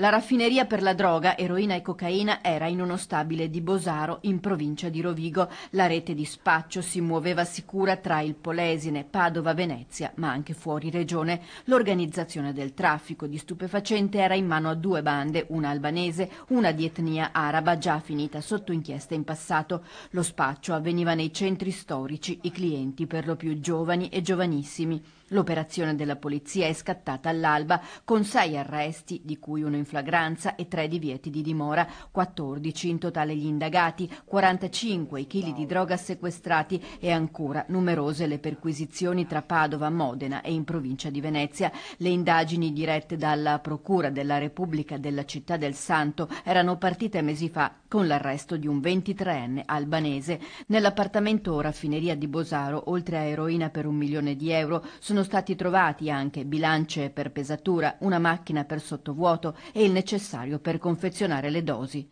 La raffineria per la droga, eroina e cocaina era in uno stabile di Bosaro, in provincia di Rovigo. La rete di spaccio si muoveva sicura tra il Polesine, Padova, Venezia, ma anche fuori regione. L'organizzazione del traffico di stupefacente era in mano a due bande, una albanese, una di etnia araba, già finita sotto inchiesta in passato. Lo spaccio avveniva nei centri storici, i clienti per lo più giovani e giovanissimi. L'operazione della polizia è scattata all'alba, con sei arresti, di cui uno in flagranza e 3 divieti di dimora, 14 in totale gli indagati, 45 i chili di droga sequestrati e ancora numerose le perquisizioni tra Padova, Modena e in provincia di Venezia. Le indagini dirette dalla Procura della Repubblica della città del Santo erano partite mesi fa con l'arresto di un 23enne albanese. Nell'appartamento raffineria di Bosaro, oltre a eroina per un milione di euro, sono stati trovati anche bilance per pesatura, una macchina per sottovuoto e il necessario per confezionare le dosi.